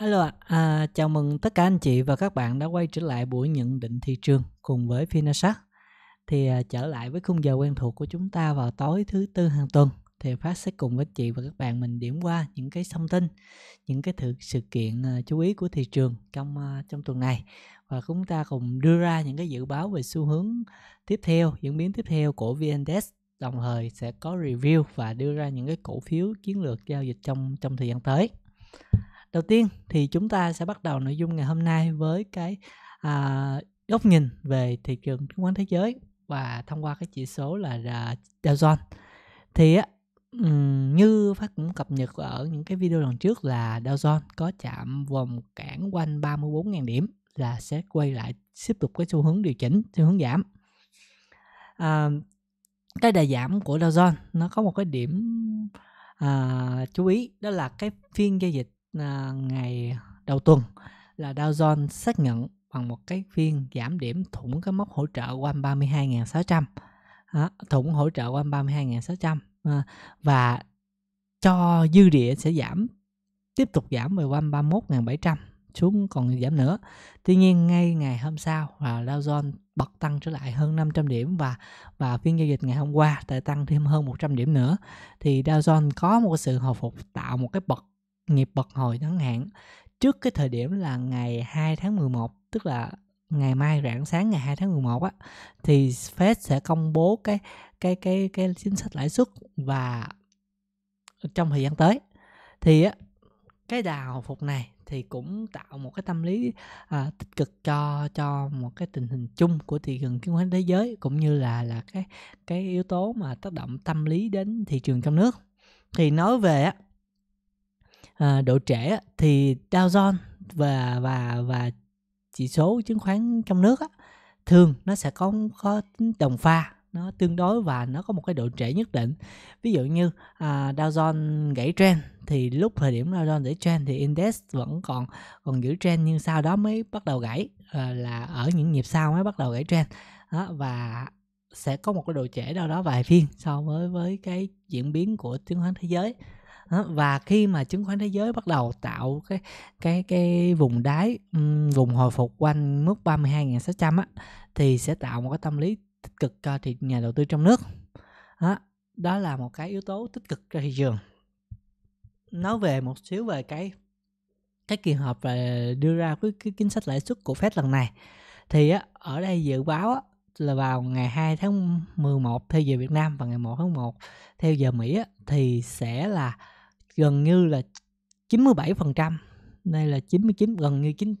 Alo, à, chào mừng tất cả anh chị và các bạn đã quay trở lại buổi nhận định thị trường cùng với Finasat. Thì à, trở lại với khung giờ quen thuộc của chúng ta vào tối thứ tư hàng tuần thì Phát sẽ cùng với chị và các bạn mình điểm qua những cái thông tin, những cái thực sự kiện à, chú ý của thị trường trong à, trong tuần này và chúng ta cùng đưa ra những cái dự báo về xu hướng tiếp theo, diễn biến tiếp theo của VNDex đồng thời sẽ có review và đưa ra những cái cổ phiếu chiến lược giao dịch trong trong thời gian tới đầu tiên thì chúng ta sẽ bắt đầu nội dung ngày hôm nay với cái à, góc nhìn về thị trường chứng khoán thế giới và thông qua cái chỉ số là Dow Jones thì um, như phát cũng cập nhật ở những cái video lần trước là Dow Jones có chạm vòng cản quanh 34.000 điểm là sẽ quay lại tiếp tục cái xu hướng điều chỉnh xu hướng giảm à, cái đà giảm của Dow Jones nó có một cái điểm à, chú ý đó là cái phiên giao dịch À, ngày đầu tuần là Dow Jones xác nhận bằng một cái phiên giảm điểm thủng cái mốc hỗ trợ quanh 32.600 thủng hỗ trợ quanh 32.600 à, và cho dư địa sẽ giảm tiếp tục giảm về quanh 31.700 xuống còn giảm nữa. Tuy nhiên ngay ngày hôm sau là Dow Jones bật tăng trở lại hơn 500 điểm và và phiên giao dịch ngày hôm qua tại tăng thêm hơn 100 điểm nữa thì Dow Jones có một sự hồi phục tạo một cái bật nghiệp bật hồi ngắn hạn trước cái thời điểm là ngày 2 tháng 11 tức là ngày mai rạng sáng ngày 2 tháng 11 á thì Fed sẽ công bố cái cái cái cái chính sách lãi suất và trong thời gian tới thì á cái đà hồi phục này thì cũng tạo một cái tâm lý à, tích cực cho cho một cái tình hình chung của thị trường chứng khoán thế giới cũng như là là cái cái yếu tố mà tác động tâm lý đến thị trường trong nước thì nói về á à, độ trễ thì Dow Jones và và và chỉ số chứng khoán trong nước á, thường nó sẽ có có đồng pha nó tương đối và nó có một cái độ trễ nhất định ví dụ như à, Dow Jones gãy trend thì lúc thời điểm Dow Jones gãy trend thì index vẫn còn còn giữ trend nhưng sau đó mới bắt đầu gãy à, là ở những nhịp sau mới bắt đầu gãy trend đó, và sẽ có một cái độ trễ đâu đó vài phiên so với với cái diễn biến của chứng khoán thế giới và khi mà chứng khoán thế giới bắt đầu tạo cái cái cái vùng đáy vùng hồi phục quanh mức 32.600 á thì sẽ tạo một cái tâm lý tích cực cho thị nhà đầu tư trong nước đó, đó là một cái yếu tố tích cực cho thị trường nói về một xíu về cái cái kỳ họp về đưa ra cái, cái chính sách lãi suất của Fed lần này thì á, ở đây dự báo á, là vào ngày 2 tháng 11 theo giờ Việt Nam và ngày 1 tháng 1 theo giờ Mỹ thì sẽ là gần như là 97%. Đây là 99 gần như 9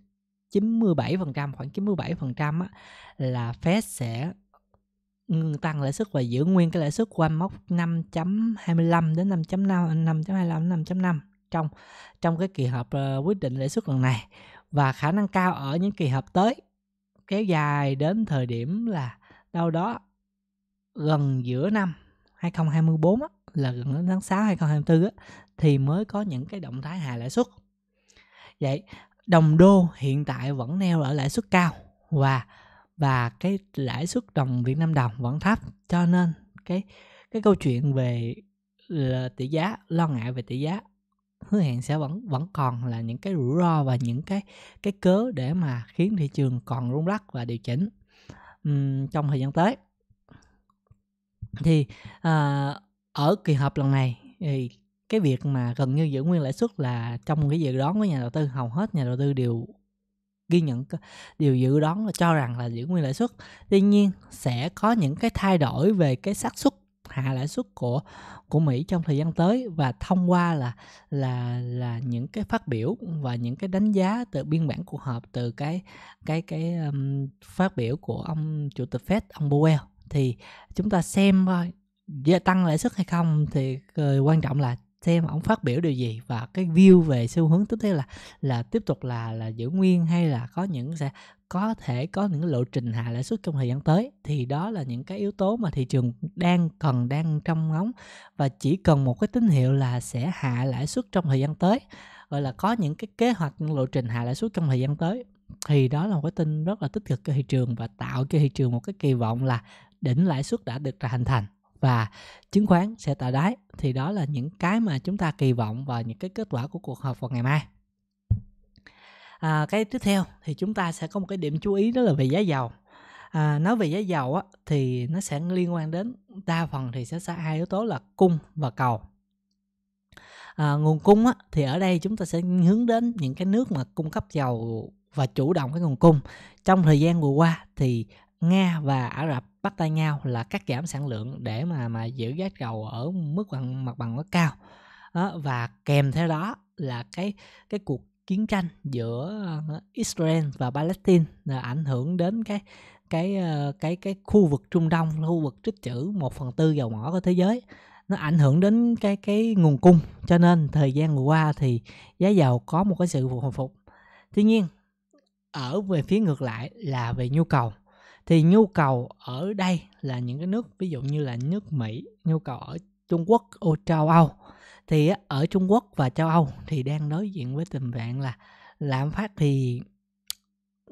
97% khoảng 97% á là Fed sẽ tăng lãi suất và giữ nguyên cái lãi suất quanh mốc 5.25 đến 5.5 5.25 đến 5.5 trong trong cái kỳ họp ờ, quyết định lãi suất lần này và khả năng cao ở những kỳ họp tới kéo dài đến thời điểm là đâu đó gần giữa năm 2024 á, là gần đến tháng 6 2024 á, thì mới có những cái động thái hạ lãi suất. Vậy đồng đô hiện tại vẫn neo ở lãi suất cao và và cái lãi suất đồng Việt Nam đồng vẫn thấp cho nên cái cái câu chuyện về ờ, tỷ giá lo ngại về tỷ giá hứa hẹn sẽ vẫn vẫn còn là những cái rủi ro và những cái cái cớ để mà khiến thị trường còn rung lắc và điều chỉnh um, trong thời gian tới thì uh, ở kỳ họp lần này thì cái việc mà gần như giữ nguyên lãi suất là trong cái dự đoán của nhà đầu tư hầu hết nhà đầu tư đều ghi nhận điều dự đoán là cho rằng là giữ nguyên lãi suất tuy nhiên sẽ có những cái thay đổi về cái xác suất hạ lãi suất của của Mỹ trong thời gian tới và thông qua là là là những cái phát biểu và những cái đánh giá từ biên bản cuộc họp từ cái cái cái um, phát biểu của ông chủ tịch Fed ông Powell thì chúng ta xem coi tăng lãi suất hay không thì uh, quan trọng là xem ông phát biểu điều gì và cái view về xu hướng tiếp theo là là tiếp tục là là giữ nguyên hay là có những sẽ có thể có những lộ trình hạ lãi suất trong thời gian tới thì đó là những cái yếu tố mà thị trường đang cần đang trong ngóng và chỉ cần một cái tín hiệu là sẽ hạ lãi suất trong thời gian tới gọi là có những cái kế hoạch những lộ trình hạ lãi suất trong thời gian tới thì đó là một cái tin rất là tích cực cho thị trường và tạo cho thị trường một cái kỳ vọng là đỉnh lãi suất đã được hình thành và chứng khoán sẽ tạo đáy thì đó là những cái mà chúng ta kỳ vọng vào những cái kết quả của cuộc họp vào ngày mai à, cái tiếp theo thì chúng ta sẽ có một cái điểm chú ý đó là về giá dầu à, nói về giá dầu á, thì nó sẽ liên quan đến đa phần thì sẽ sẽ hai yếu tố là cung và cầu à, nguồn cung á, thì ở đây chúng ta sẽ hướng đến những cái nước mà cung cấp dầu và chủ động cái nguồn cung trong thời gian vừa qua thì nga và ả rập bắt tay nhau là cắt giảm sản lượng để mà mà giữ giá dầu ở mức bằng mặt bằng nó cao đó, và kèm theo đó là cái cái cuộc chiến tranh giữa ờ, Israel và Palestine là ảnh hưởng đến cái cái ờ, cái cái khu vực Trung Đông khu vực trích trữ một phần tư dầu mỏ của thế giới nó ảnh hưởng đến cái cái nguồn cung cho nên thời gian vừa qua thì giá dầu có một cái sự hồi phục tuy nhiên ở về phía ngược lại là về nhu cầu thì nhu cầu ở đây là những cái nước ví dụ như là nước Mỹ nhu cầu ở Trung Quốc, Âu, châu Âu thì ở Trung Quốc và châu Âu thì đang đối diện với tình trạng là lạm phát thì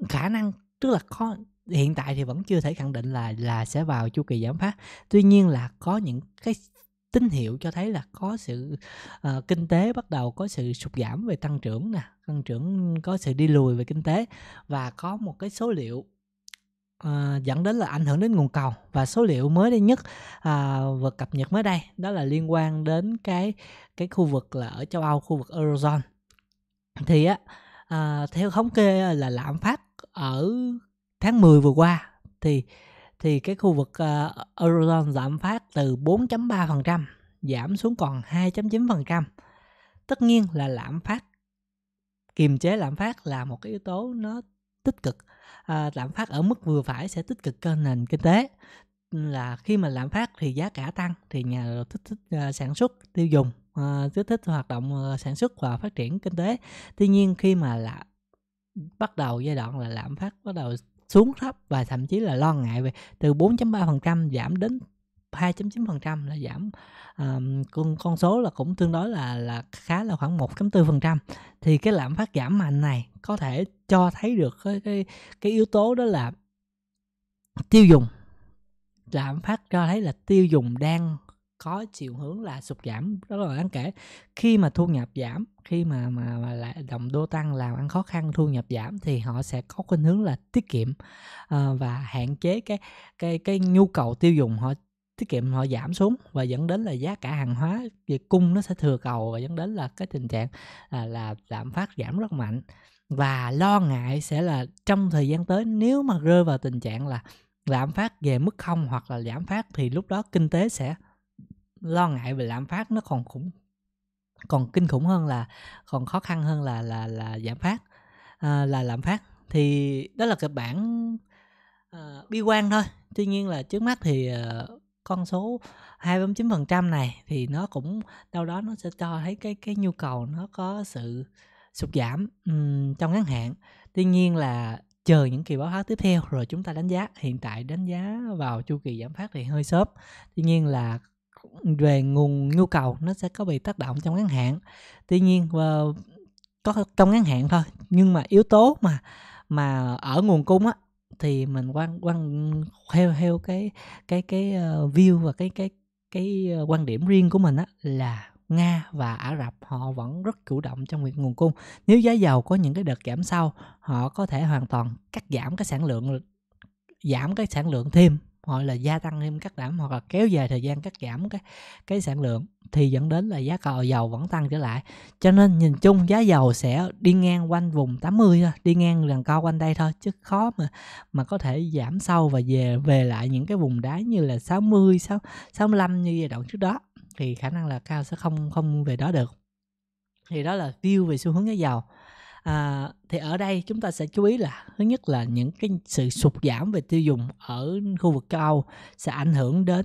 khả năng tức là có hiện tại thì vẫn chưa thể khẳng định là là sẽ vào chu kỳ giảm phát tuy nhiên là có những cái tín hiệu cho thấy là có sự uh, kinh tế bắt đầu có sự sụt giảm về tăng trưởng nè tăng trưởng có sự đi lùi về kinh tế và có một cái số liệu à, dẫn đến là ảnh hưởng đến nguồn cầu và số liệu mới đây nhất à, vừa cập nhật mới đây đó là liên quan đến cái cái khu vực là ở châu Âu khu vực eurozone thì á à, theo thống kê là lạm phát ở tháng 10 vừa qua thì thì cái khu vực uh, eurozone giảm phát từ 4.3% giảm xuống còn 2.9%. Tất nhiên là lạm phát kiềm chế lạm phát là một cái yếu tố nó tích cực à, lạm phát ở mức vừa phải sẽ tích cực cho nền kinh tế là khi mà lạm phát thì giá cả tăng thì nhà đầu tư thích, thích uh, sản xuất tiêu dùng uh, à, kích thích hoạt động uh, sản xuất và phát triển kinh tế tuy nhiên khi mà là bắt đầu giai đoạn là lạm phát bắt đầu xuống thấp và thậm chí là lo ngại về từ 4.3% giảm đến 2.9% là giảm um, con con số là cũng tương đối là là khá là khoảng 1.4% thì cái lạm phát giảm mạnh này có thể cho thấy được cái cái, cái yếu tố đó là tiêu dùng lạm phát cho thấy là tiêu dùng đang có chiều hướng là sụt giảm rất là đáng kể khi mà thu nhập giảm khi mà mà, mà lại đồng đô tăng làm ăn khó khăn thu nhập giảm thì họ sẽ có khuynh hướng là tiết kiệm uh, và hạn chế cái cái cái nhu cầu tiêu dùng họ tiết kiệm họ giảm xuống và dẫn đến là giá cả hàng hóa về cung nó sẽ thừa cầu và dẫn đến là cái tình trạng là, là lạm phát giảm rất mạnh và lo ngại sẽ là trong thời gian tới nếu mà rơi vào tình trạng là lạm phát về mức không hoặc là giảm phát thì lúc đó kinh tế sẽ lo ngại về lạm phát nó còn khủng còn kinh khủng hơn là còn khó khăn hơn là là là giảm phát à, là lạm phát thì đó là kịch bản à, bi quan thôi tuy nhiên là trước mắt thì à, con số 2.9% này thì nó cũng đâu đó nó sẽ cho thấy cái cái nhu cầu nó có sự sụt giảm um, trong ngắn hạn. Tuy nhiên là chờ những kỳ báo cáo tiếp theo rồi chúng ta đánh giá. Hiện tại đánh giá vào chu kỳ giảm phát thì hơi sớm. Tuy nhiên là về nguồn nhu cầu nó sẽ có bị tác động trong ngắn hạn. Tuy nhiên ờ, có trong ngắn hạn thôi, nhưng mà yếu tố mà mà ở nguồn cung á thì mình quan quan theo theo cái cái cái ờ, view và cái cái cái ờ, quan điểm riêng của mình á là Nga và Ả Rập họ vẫn rất chủ động trong việc nguồn cung. Nếu giá dầu có những cái đợt giảm sau, họ có thể hoàn toàn cắt giảm cái sản lượng giảm cái sản lượng thêm gọi là gia tăng thêm cắt giảm hoặc là kéo dài thời gian cắt giảm cái cái sản lượng thì dẫn đến là giá cầu dầu vẫn tăng trở lại cho nên nhìn chung giá dầu sẽ đi ngang quanh vùng 80 thôi đi ngang gần cao quanh đây thôi chứ khó mà mà có thể giảm sâu và về về lại những cái vùng đá như là 60 65 như giai đoạn trước đó thì khả năng là cao sẽ không không về đó được thì đó là view về xu hướng giá dầu à, thì ở đây chúng ta sẽ chú ý là thứ nhất là những cái sự sụt giảm về tiêu dùng ở khu vực châu Âu sẽ ảnh hưởng đến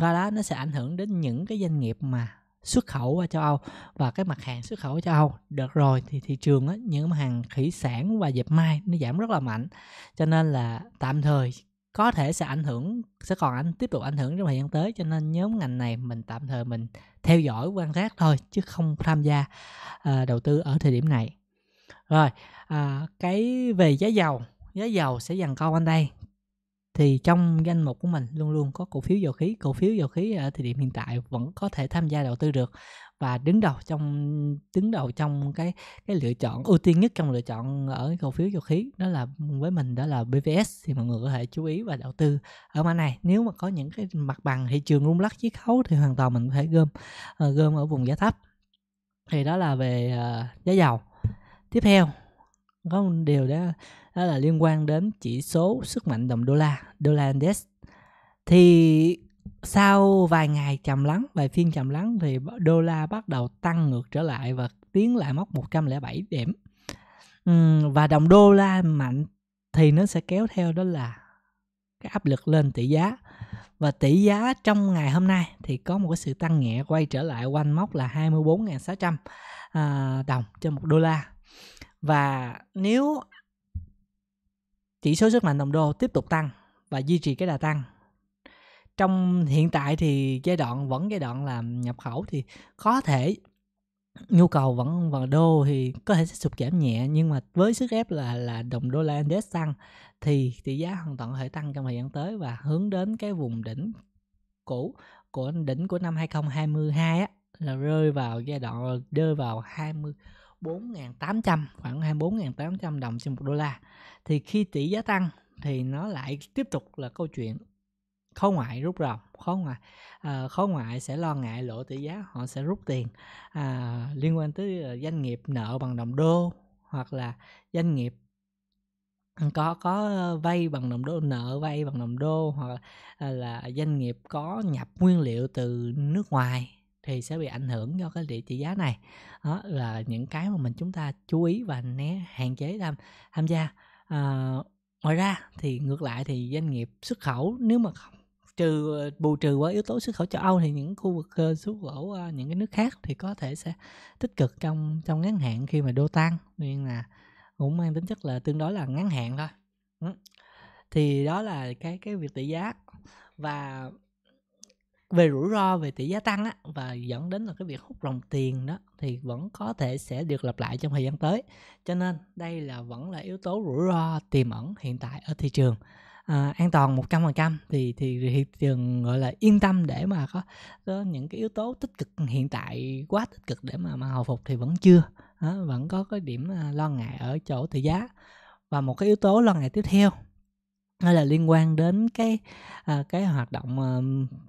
ra đó nó sẽ ảnh hưởng đến những cái doanh nghiệp mà xuất khẩu qua châu Âu và cái mặt hàng xuất khẩu châu Âu được rồi thì thị trường á, những mặt hàng thủy sản và dẹp mai nó giảm rất là mạnh cho nên là tạm thời có thể sẽ ảnh hưởng sẽ còn ảnh tiếp tục ảnh hưởng trong thời gian tới cho nên nhóm ngành này mình tạm thời mình theo dõi quan sát thôi chứ không tham gia uh, đầu tư ở thời điểm này rồi à, cái về giá dầu giá dầu sẽ dần câu anh đây thì trong danh mục của mình luôn luôn có cổ phiếu dầu khí cổ phiếu dầu khí ở thời điểm hiện tại vẫn có thể tham gia đầu tư được và đứng đầu trong đứng đầu trong cái cái lựa chọn ưu tiên nhất trong lựa chọn ở cổ phiếu dầu khí đó là với mình đó là BVS thì mọi người có thể chú ý và đầu tư ở mã này nếu mà có những cái mặt bằng thị trường rung lắc chiết khấu thì hoàn toàn mình có thể gom ờ, gom ở vùng giá thấp thì đó là về ờ, giá dầu tiếp theo có một điều đó đó là liên quan đến chỉ số sức mạnh đồng đô la đô la index thì sau vài ngày trầm lắng vài phiên trầm lắng thì đô la bắt đầu tăng ngược trở lại và tiến lại mốc 107 điểm và đồng đô la mạnh thì nó sẽ kéo theo đó là cái áp lực lên tỷ giá và tỷ giá trong ngày hôm nay thì có một cái sự tăng nhẹ quay trở lại quanh mốc là 24.600 à, đồng trên một đô la và nếu chỉ số sức mạnh đồng đô tiếp tục tăng và duy trì cái đà tăng trong hiện tại thì giai đoạn vẫn giai đoạn làm nhập khẩu thì có thể nhu cầu vẫn vào đô thì có thể sẽ sụt giảm nhẹ nhưng mà với sức ép là là đồng đô la index tăng thì tỷ giá hoàn toàn có thể tăng trong thời gian tới và hướng đến cái vùng đỉnh cũ của đỉnh của năm 2022 á là rơi vào giai đoạn rơi vào 20 4.800 khoảng 24.800 đồng trên một đô la thì khi tỷ giá tăng thì nó lại tiếp tục là câu chuyện khó ngoại rút ròng khó ngoại à, ờ, khối ngoại sẽ lo ngại lỗ tỷ giá họ sẽ rút tiền à, liên quan tới ờ, doanh nghiệp nợ bằng đồng đô hoặc là doanh nghiệp ừ, có có vay bằng đồng đô nợ vay bằng đồng đô hoặc là, à, là doanh nghiệp có nhập nguyên liệu từ nước ngoài thì sẽ bị ảnh hưởng do cái địa chỉ giá này đó là những cái mà mình chúng ta chú ý và né hạn chế tham tham gia à, ngoài ra thì ngược lại thì doanh nghiệp xuất khẩu nếu mà không trừ bù trừ qua yếu tố xuất khẩu châu Âu thì những khu vực ờ, xuất khẩu ờ, những cái nước khác thì có thể sẽ tích cực trong trong ngắn hạn khi mà đô tăng nên là cũng mang tính chất là tương đối là ngắn hạn thôi thì đó là cái cái việc tỷ giá và về rủi ro về tỷ giá tăng á, và dẫn đến là cái việc hút ròng tiền đó thì vẫn có thể sẽ được lặp lại trong thời gian tới cho nên đây là vẫn là yếu tố rủi ro tiềm ẩn hiện tại ở thị trường à, an toàn 100% thì thì thị trường gọi là yên tâm để mà có, có những cái yếu tố tích cực hiện tại quá tích cực để mà mà hồi phục thì vẫn chưa à, vẫn có cái điểm à, lo ngại ở chỗ tỷ giá và một cái yếu tố lo ngại tiếp theo hay là liên quan đến cái à, cái hoạt động à,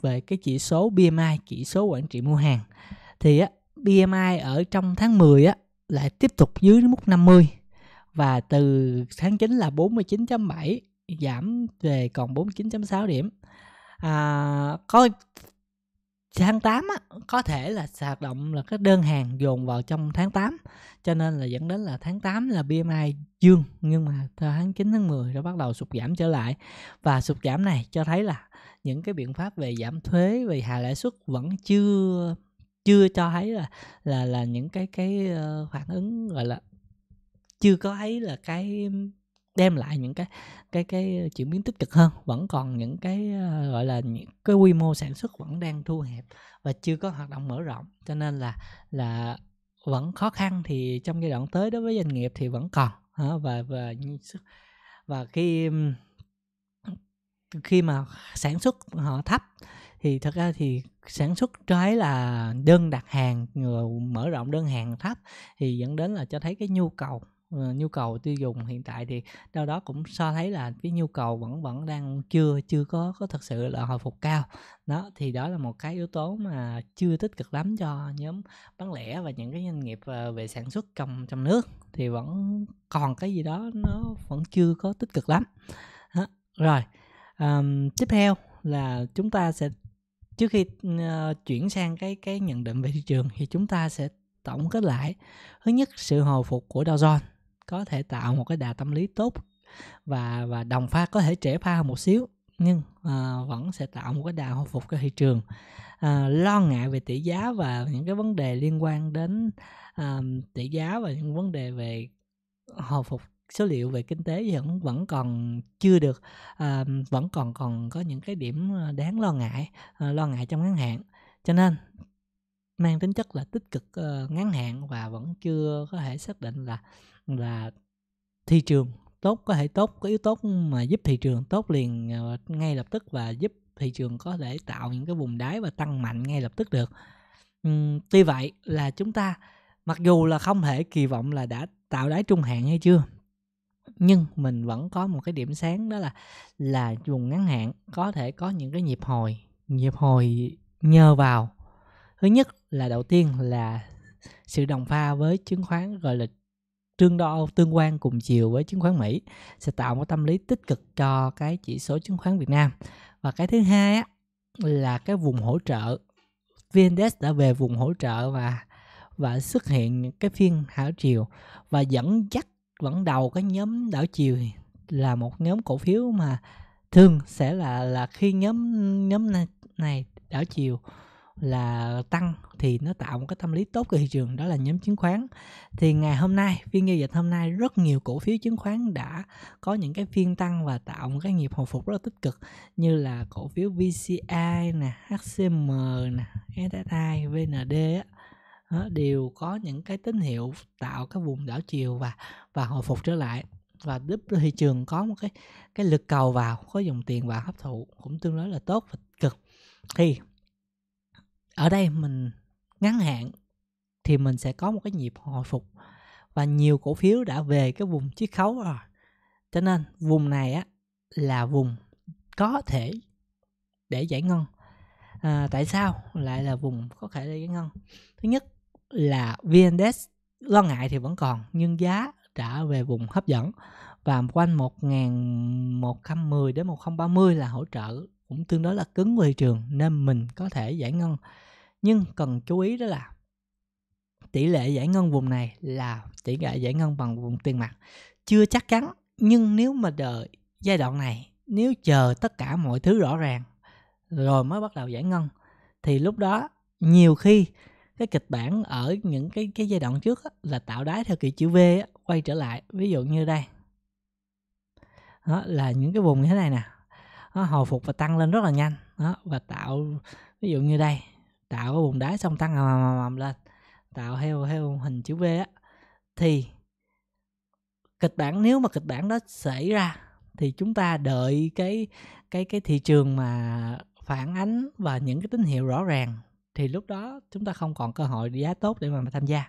về cái chỉ số BMI chỉ số quản trị mua hàng thì á, BMI ở trong tháng 10 á lại tiếp tục dưới mức 50 và từ tháng 9 là 49.7 giảm về còn 49.6 điểm à, có tháng 8 á, có thể là hoạt động là các đơn hàng dồn vào trong tháng 8 cho nên là dẫn đến là tháng 8 là BMI dương nhưng mà tháng 9 tháng 10 nó bắt đầu sụt giảm trở lại và sụt giảm này cho thấy là những cái biện pháp về giảm thuế về hạ lãi suất vẫn chưa chưa cho thấy là là là những cái cái ờ, phản ứng gọi là chưa có thấy là cái đem lại những cái cái cái chuyển biến tích cực hơn vẫn còn những cái ờ, gọi là những cái quy mô sản xuất vẫn đang thu hẹp và chưa có hoạt động mở rộng cho nên là là vẫn khó khăn thì trong giai đoạn tới đối với doanh nghiệp thì vẫn còn và và và khi khi mà sản xuất họ thấp thì thật ra thì sản xuất trái là đơn đặt hàng mở rộng đơn hàng thấp thì dẫn đến là cho thấy cái nhu cầu Ờ, nhu cầu tiêu dùng hiện tại thì đâu đó cũng so thấy là cái nhu cầu vẫn vẫn đang chưa chưa có có thật sự là hồi phục cao đó thì đó là một cái yếu tố mà chưa tích cực lắm cho nhóm bán lẻ và những cái doanh nghiệp ờ, về sản xuất trong trong nước thì vẫn còn cái gì đó nó vẫn chưa có tích cực lắm đó. rồi um, tiếp theo là chúng ta sẽ trước khi uh, chuyển sang cái cái nhận định về thị trường thì chúng ta sẽ tổng kết lại thứ nhất sự hồi phục của Dow Jones có thể tạo một cái đà tâm lý tốt và và đồng pha có thể trễ pha một xíu nhưng à, vẫn sẽ tạo một cái đà hồi phục cho thị trường à, lo ngại về tỷ giá và những cái vấn đề liên quan đến à, tỷ giá và những vấn đề về hồi phục số liệu về kinh tế vẫn vẫn còn chưa được à, vẫn còn còn có những cái điểm đáng lo ngại à, lo ngại trong ngắn hạn cho nên mang tính chất là tích cực uh, ngắn hạn và vẫn chưa có thể xác định là là thị trường tốt có thể tốt có yếu tốt mà giúp thị trường tốt liền à, ngay lập tức và giúp thị trường có thể tạo những cái vùng đáy và tăng mạnh ngay lập tức được uhm, tuy vậy là chúng ta mặc dù là không thể kỳ vọng là đã tạo đáy trung hạn hay chưa nhưng mình vẫn có một cái điểm sáng đó là là vùng ngắn hạn có thể có những cái nhịp hồi nhịp hồi nhờ vào thứ nhất là đầu tiên là sự đồng pha với chứng khoán gọi là tương đo tương quan cùng chiều với chứng khoán Mỹ sẽ tạo một tâm lý tích cực cho cái chỉ số chứng khoán Việt Nam và cái thứ hai á, là cái vùng hỗ trợ VNDAX đã về vùng hỗ trợ và và xuất hiện cái phiên đảo chiều và dẫn dắt vẫn đầu cái nhóm đảo chiều là một nhóm cổ phiếu mà thường sẽ là là khi nhóm nhóm này, này đảo chiều là tăng thì nó tạo một cái tâm lý tốt của thị trường đó là nhóm chứng khoán thì ngày hôm nay phiên giao dịch hôm nay rất nhiều cổ phiếu chứng khoán đã có những cái phiên tăng và tạo một cái nhịp hồi phục rất là tích cực như là cổ phiếu VCI nè HCM nè SSI VND đó, đều có những cái tín hiệu tạo cái vùng đảo chiều và và hồi phục trở lại và giúp thị trường có một cái cái lực cầu vào có dòng tiền vào hấp thụ cũng tương đối là tốt và cực thì ở đây mình ngắn hạn thì mình sẽ có một cái nhịp hồi phục và nhiều cổ phiếu đã về cái vùng chiết khấu rồi cho nên vùng này á là vùng có thể để giải ngân à, tại sao lại là vùng có thể để giải ngân thứ nhất là vnindex lo ngại thì vẫn còn nhưng giá đã về vùng hấp dẫn và quanh 1110 đến 1030 là hỗ trợ cũng tương đối là cứng của thị trường nên mình có thể giải ngân nhưng cần chú ý đó là tỷ lệ giải ngân vùng này là tỷ lệ giải ngân bằng vùng tiền mặt chưa chắc chắn nhưng nếu mà đợi giai đoạn này nếu chờ tất cả mọi thứ rõ ràng rồi mới bắt đầu giải ngân thì lúc đó nhiều khi cái kịch bản ở những cái cái giai đoạn trước là tạo đáy theo kiểu chữ V quay trở lại ví dụ như đây đó, là những cái vùng như thế này nè nó hồi phục và tăng lên rất là nhanh đó, và tạo ví dụ như đây tạo cái bùn đá xong tăng ầm ầm ầm lên tạo theo theo hình chữ V á thì kịch bản nếu mà kịch bản đó xảy ra thì chúng ta đợi cái cái cái thị trường mà phản ánh và những cái tín hiệu rõ ràng thì lúc đó chúng ta không còn cơ hội giá tốt để mà, mà tham gia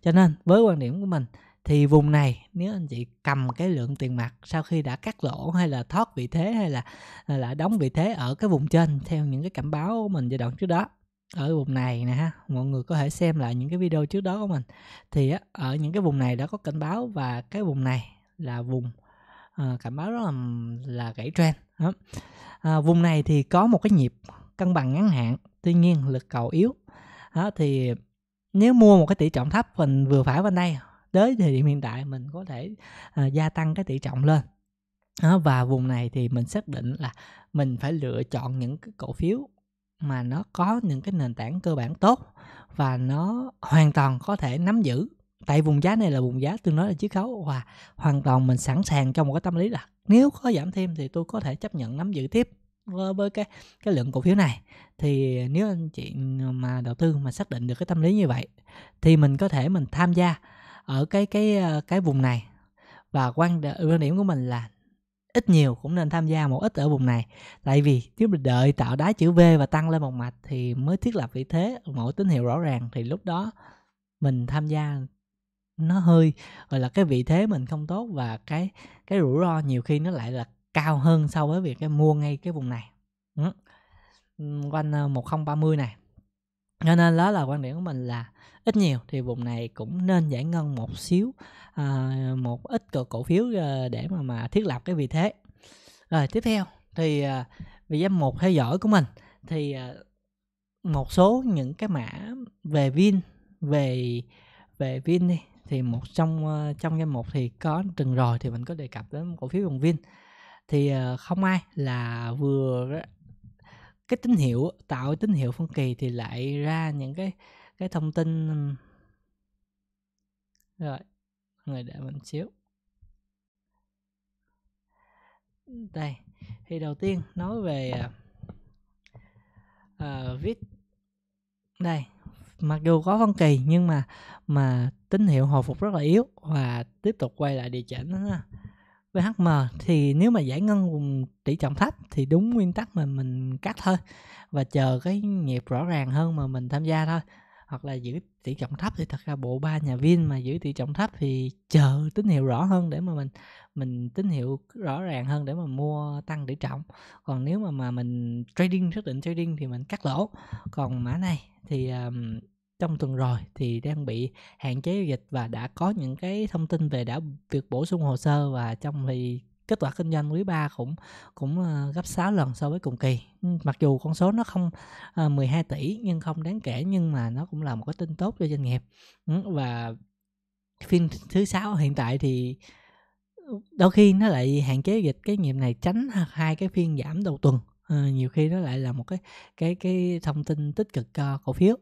cho nên với quan điểm của mình thì vùng này nếu anh chị cầm cái lượng tiền mặt sau khi đã cắt lỗ hay là thoát vị thế hay là, là đóng vị thế ở cái vùng trên theo những cái cảnh báo của mình giai đoạn trước đó ở vùng này nè ha mọi người có thể xem lại những cái video trước đó của mình thì ở những cái vùng này đã có cảnh báo và cái vùng này là vùng ờ, cảnh báo đó là là gãy trend à, vùng này thì có một cái nhịp cân bằng ngắn hạn tuy nhiên lực cầu yếu thì nếu mua một cái tỷ trọng thấp mình vừa phải bên đây tới thời điểm hiện tại mình có thể ờ, gia tăng cái tỷ trọng lên và vùng này thì mình xác định là mình phải lựa chọn những cái cổ phiếu mà nó có những cái nền tảng cơ bản tốt và nó hoàn toàn có thể nắm giữ tại vùng giá này là vùng giá tương đối là chiết khấu và hoàn toàn mình sẵn sàng trong một cái tâm lý là nếu có giảm thêm thì tôi có thể chấp nhận nắm giữ tiếp với cái cái lượng cổ phiếu này thì nếu anh chị mà đầu tư mà xác định được cái tâm lý như vậy thì mình có thể mình tham gia ở cái cái ờ, cái vùng này và quan quan điểm của mình là ít nhiều cũng nên tham gia một ít ở vùng này tại vì nếu mình đợi tạo đá chữ V và tăng lên một mạch thì mới thiết lập vị thế mỗi tín hiệu rõ ràng thì lúc đó mình tham gia nó hơi gọi là cái vị thế mình không tốt và cái cái rủi ro nhiều khi nó lại là cao hơn so với việc cái mua ngay cái vùng này ừ. quanh 1030 ờ, này cho nên đó là quan điểm của mình là ít nhiều thì vùng này cũng nên giải ngân một xíu à, một ít cổ phiếu à, để mà mà thiết lập cái vị thế rồi tiếp theo thì à, giám một theo dõi của mình thì à, một số những cái mã về vin về về vin đi thì một trong à, trong danh mục thì có từng rồi thì mình có đề cập đến cổ phiếu vùng vin thì không ai là vừa cái tín hiệu tạo tín hiệu phân kỳ thì lại ra những cái cái thông tin rồi người để mình xíu đây thì đầu tiên nói về uh, viết đây mặc dù có phân kỳ nhưng mà mà tín hiệu hồi phục rất là yếu và tiếp tục quay lại địa chỉnh ha VHM thì nếu mà giải ngân vùng tỷ trọng thấp thì đúng nguyên tắc mà mình cắt thôi và chờ cái nhịp rõ ràng hơn mà mình tham gia thôi hoặc là giữ tỷ trọng thấp thì thật ra bộ ba nhà Vin mà giữ tỷ trọng thấp thì chờ tín hiệu rõ hơn để mà mình mình tín hiệu rõ ràng hơn để mà mua tăng tỷ trọng còn nếu mà mà mình trading xác định trading thì mình cắt lỗ còn mã này thì um, trong tuần rồi thì đang bị hạn chế dịch và đã có những cái thông tin về đã việc bổ sung hồ sơ và trong thì kết quả kinh doanh quý 3 cũng cũng ờ, gấp 6 lần so với cùng kỳ. Ừ, mặc dù con số nó không 12 ờ, tỷ nhưng không đáng kể nhưng mà nó cũng là một cái tin tốt cho doanh nghiệp. Ừ, và phiên thứ sáu hiện tại thì ừ, đôi khi nó lại hạn chế dịch cái nghiệp này tránh hai cái phiên giảm đầu tuần À, nhiều khi nó lại là một cái cái cái thông tin tích cực cho cổ phiếu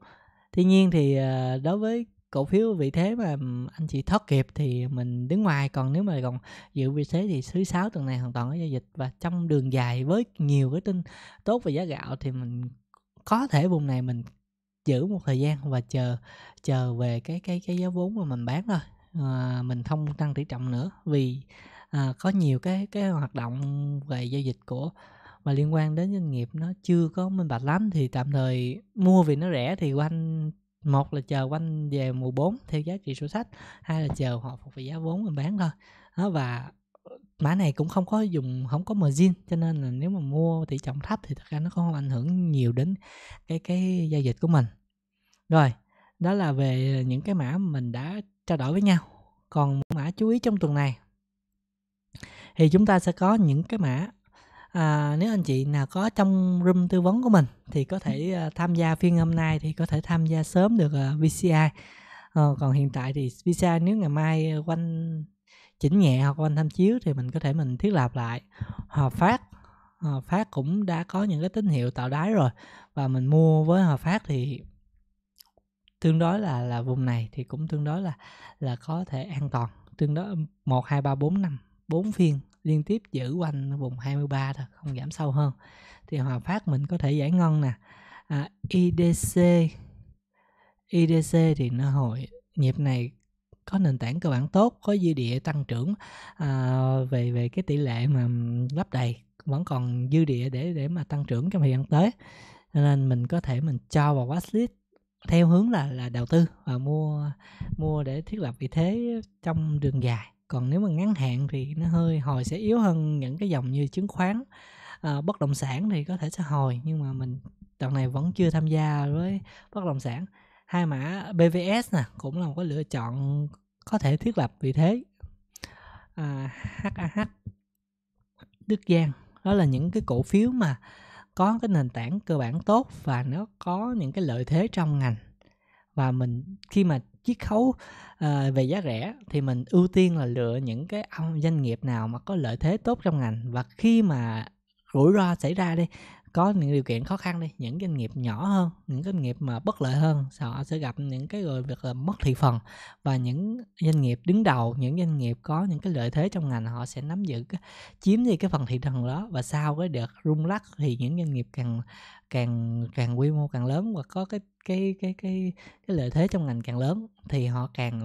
tuy nhiên thì ờ, đối với cổ phiếu vị thế mà anh chị thoát kịp thì mình đứng ngoài còn nếu mà còn giữ vị thế thì thứ sáu tuần này hoàn toàn có giao dịch và trong đường dài với nhiều cái tin tốt về giá gạo thì mình có thể vùng này mình giữ một thời gian và chờ chờ về cái cái cái giá vốn mà mình bán thôi à, mình không tăng tỷ trọng nữa vì à, có nhiều cái cái hoạt động về giao dịch của mà liên quan đến doanh nghiệp nó chưa có minh bạch lắm thì tạm thời mua vì nó rẻ thì quanh một là chờ quanh về mùa 4 theo giá trị sổ sách hai là chờ họ phục về giá vốn mình bán thôi đó, và ờ, mã này cũng không có dùng không có margin cho nên là nếu mà mua tỷ trọng thấp thì thật ra nó không ảnh hưởng nhiều đến cái cái giao dịch của mình rồi đó là về những cái mã mình đã trao đổi với nhau còn mã chú ý trong tuần này thì chúng ta sẽ có những cái mã à, nếu anh chị nào có trong room tư vấn của mình thì có thể à, tham gia phiên hôm nay thì có thể tham gia sớm được à, VCI à, ờ, còn hiện tại thì VCI nếu ngày mai quanh chỉnh nhẹ hoặc quanh tham chiếu thì mình có thể mình thiết lập lại hợp phát hợp phát cũng đã có những cái tín hiệu tạo đáy rồi và mình mua với hợp phát thì tương đối là là vùng này thì cũng tương đối là là có thể an toàn tương đối một hai ba bốn năm bốn phiên liên tiếp giữ quanh vùng 23 thôi không giảm sâu hơn thì hòa phát mình có thể giải ngân nè à, IDC IDC thì nó hồi nhịp này có nền tảng cơ bản tốt có dư địa tăng trưởng à, về về cái tỷ lệ mà lấp đầy vẫn còn dư địa để để mà tăng trưởng trong thời gian tới nên mình có thể mình cho vào watchlist theo hướng là là đầu tư và mua mua để thiết lập vị thế trong đường dài còn nếu mà ngắn hạn thì nó hơi hồi sẽ yếu hơn những cái dòng như chứng khoán à, bất động sản thì có thể sẽ hồi nhưng mà mình đoạn này vẫn chưa tham gia với bất động sản hai mã BVS nè cũng là một cái lựa chọn có thể thiết lập vị thế à, HAH Đức Giang đó là những cái cổ phiếu mà có cái nền tảng cơ bản tốt và nó có những cái lợi thế trong ngành và mình khi mà chiết khấu uh, về giá rẻ thì mình ưu tiên là lựa những cái doanh nghiệp nào mà có lợi thế tốt trong ngành và khi mà rủi ro xảy ra đi có những điều kiện khó khăn đi những doanh nghiệp nhỏ hơn những doanh nghiệp mà bất lợi hơn họ sẽ gặp những cái người việc là mất thị phần và những doanh nghiệp đứng đầu những doanh nghiệp có những cái lợi thế trong ngành họ sẽ nắm giữ cái, chiếm đi cái phần thị phần đó và sau cái đợt rung lắc thì những doanh nghiệp càng càng càng quy mô càng lớn và có cái cái cái cái cái lợi thế trong ngành càng lớn thì họ càng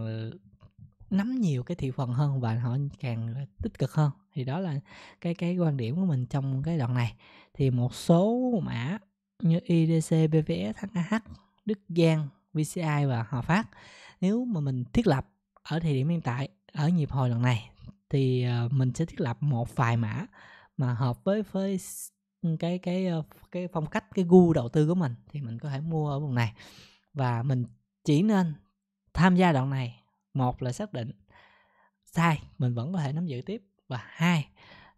nắm nhiều cái thị phần hơn và họ càng tích cực hơn thì đó là cái cái quan điểm của mình trong cái đoạn này thì một số mã như IDC, BVS, HAH, Đức Giang, VCI và Hòa Phát nếu mà mình thiết lập ở thời điểm hiện tại ở nhịp hồi lần này thì ờ, mình sẽ thiết lập một vài mã mà hợp với với cái cái ờ, cái phong cách cái gu đầu tư của mình thì mình có thể mua ở vùng này và mình chỉ nên tham gia đoạn này một là xác định sai mình vẫn có thể nắm giữ tiếp và hai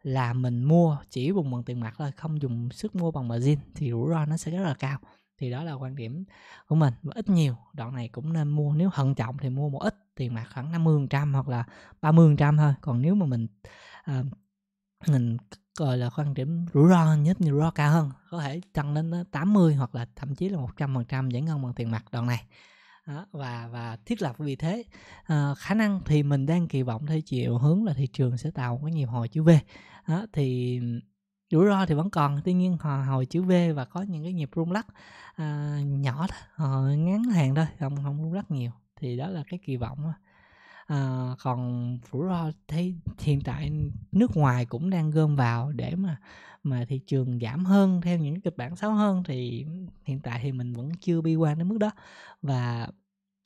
là mình mua chỉ dùng bằng tiền mặt thôi không dùng sức mua bằng margin thì rủi ro nó sẽ rất là cao thì đó là quan điểm của mình và ít nhiều đoạn này cũng nên mua nếu hận trọng thì mua một ít tiền mặt khoảng 50 trăm hoặc là 30 trăm thôi còn nếu mà mình à, mình gọi là quan điểm rủi ro nhất rủi ro cao hơn có thể tăng lên 80 hoặc là thậm chí là 100 phần trăm giải ngân bằng tiền mặt đoạn này và và thiết lập vì thế à, khả năng thì mình đang kỳ vọng theo chiều hướng là thị trường sẽ tạo cái nhịp hồi chữ V đó, thì rủi ro thì vẫn còn tuy nhiên hồi hồi chữ V và có những cái nhịp rung lắc à, nhỏ thôi họ ờ, ngắn hàng thôi không không rung lắc nhiều thì đó là cái kỳ vọng đó à, còn rủi ro thấy hiện tại nước ngoài cũng đang gom vào để mà mà thị trường giảm hơn theo những kịch bản xấu hơn thì hiện tại thì mình vẫn chưa bi quan đến mức đó và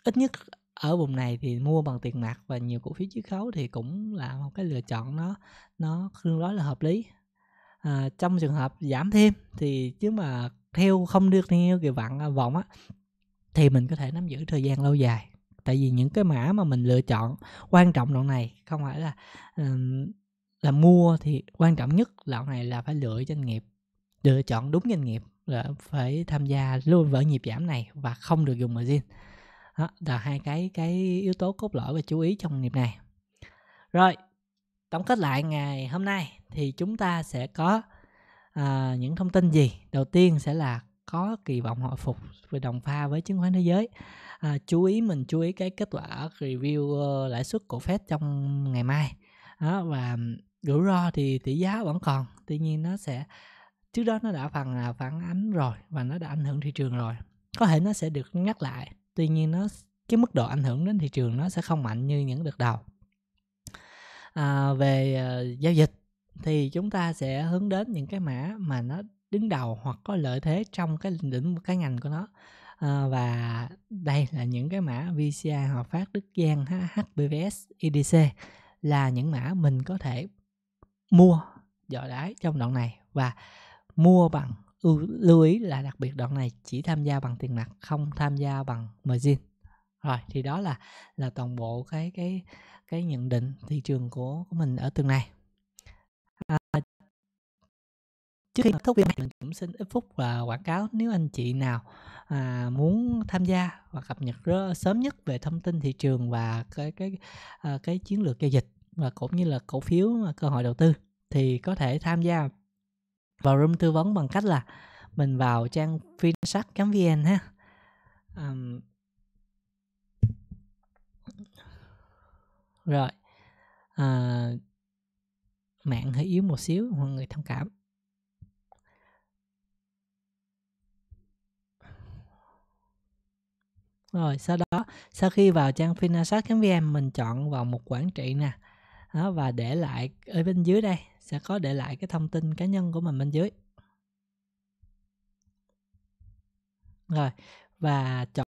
ít nhất ở vùng này thì mua bằng tiền mặt và nhiều cổ phiếu chiết khấu thì cũng là một cái lựa chọn nó nó tương đối là hợp lý à, trong trường hợp giảm thêm thì chứ mà theo không được theo kỳ vọng vọng á thì mình có thể nắm giữ thời gian lâu dài tại vì những cái mã mà mình lựa chọn quan trọng đoạn này không phải là là mua thì quan trọng nhất đoạn này là phải lựa doanh nghiệp lựa chọn đúng doanh nghiệp là phải tham gia luôn vở nhịp giảm này và không được dùng margin đó là hai cái cái yếu tố cốt lõi và chú ý trong nghiệp này rồi tổng kết lại ngày hôm nay thì chúng ta sẽ có à, những thông tin gì đầu tiên sẽ là có kỳ vọng hồi phục về đồng pha với chứng khoán thế giới. À, chú ý mình chú ý cái kết quả review ờ, lãi suất của Fed trong ngày mai. Đó, và rủi ro thì tỷ giá vẫn còn, tuy nhiên nó sẽ trước đó nó đã phần là phản ánh rồi và nó đã ảnh hưởng thị trường rồi. Có thể nó sẽ được nhắc lại, tuy nhiên nó cái mức độ ảnh hưởng đến thị trường nó sẽ không mạnh như những đợt đầu. À, về uh, giao dịch thì chúng ta sẽ hướng đến những cái mã mà nó đứng đầu hoặc có lợi thế trong cái lĩnh cái ngành của nó à, và đây là những cái mã VCI Hòa Phát Đức Giang HPVS EDC là những mã mình có thể mua dọ đáy trong đoạn này và mua bằng lưu ý là đặc biệt đoạn này chỉ tham gia bằng tiền mặt không tham gia bằng margin rồi thì đó là là toàn bộ cái cái cái nhận định thị trường của của mình ở tuần này trước khi kết thúc mình cũng xin ít phút và quảng cáo nếu anh chị nào à, muốn tham gia và cập nhật rất, sớm nhất về thông tin thị trường và cái cái à, cái chiến lược giao dịch và cũng như là cổ phiếu cơ hội đầu tư thì có thể tham gia vào room tư vấn bằng cách là mình vào trang finsac.vn ha um, rồi à, mạng hơi yếu một xíu mọi người thông cảm Rồi sau đó, sau khi vào trang finasat.vn mình chọn vào mục quản trị nè. Đó, và để lại ở bên dưới đây sẽ có để lại cái thông tin cá nhân của mình bên dưới. Rồi và chọn